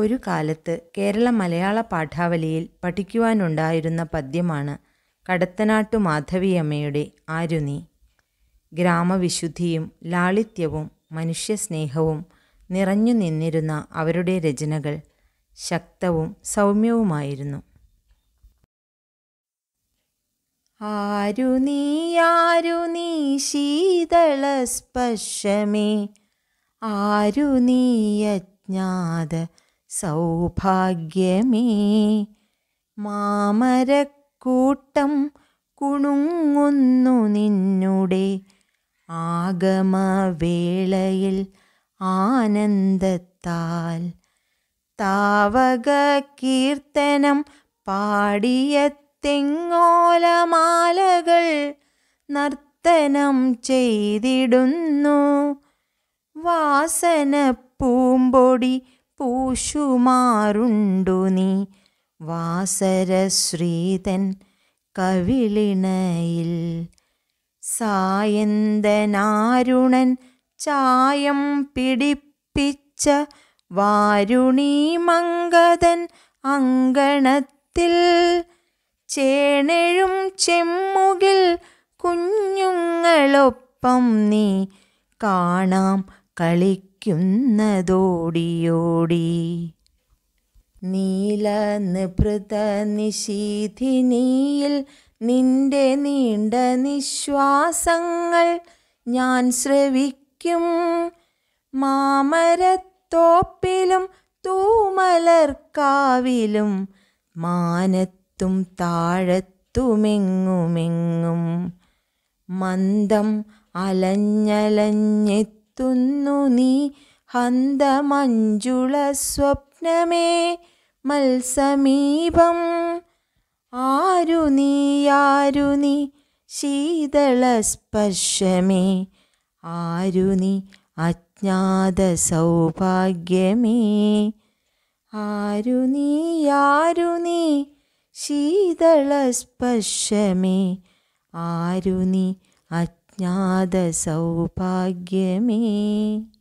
ഒരു കാലത്ത് കേരള മലയാള പാഠാവലിയിൽ പഠിക്കുവാനുണ്ടായിരുന്ന പദ്യമാണ് കടത്തനാട്ടു മാധവിയമ്മയുടെ ആരുനി ഗ്രാമവിശുദ്ധിയും ലാളിത്യവും മനുഷ്യസ്നേഹവും നിറഞ്ഞു നിന്നിരുന്ന അവരുടെ രചനകൾ ശക്തവും സൗമ്യവുമായിരുന്നു ആരു നീ ശീതള സ്പർശമേ സൗഭാഗ്യമേ മാമരക്കൂട്ടം കുണുങ്ങുന്നു നിന്നുടെ ആഗമവേളയിൽ ആനന്ദത്താൽ താവക കീർത്തനം പാടിയ തെങ്ങോലമാലകൾ നർത്തനം ചെയ്തിടുന്നു വാസന പൂമ്പൊടി പൂശുമാറുണ്ടു നീ വാസരശ്രീതൻ കവിളിണയിൽ സായന്തനാരുണൻ ചായം പിടിപ്പിച്ച വാരുണീമങ്കതൻ അങ്കണത്തിൽ ചേണഴും ചെമ്മുകിൽ കുഞ്ഞുങ്ങളൊപ്പം നീ കാണാം കളി തൊഴിക്കുന്നതോടിയോടി നീല നൃത നിശീധിനിയിൽ നിന്റെ നീണ്ട നിശ്വാസങ്ങൾ ഞാൻ ശ്രവിക്കും മാമരത്തോപ്പിലും തൂമലർക്കാവിലും മാനത്തും താഴത്തുമെങ്ങുമെങ്ങും മന്ദം അലഞ്ഞലഞ്ഞെത്തി എത്തുന്നു നീ ഹന്തമഞ്ജുള സ്വപ്നമേ മത്സമീപം ആരു നീ ആരു നീ ശീതളസ്പർശമേ ആരു നീ അജ്ഞാത സൗഭാഗ്യമേ ആരു നീ ആരു നീ ശീതളസ്പർശമേ ആരു നീ അജ്ഞ दसौभाग्यमी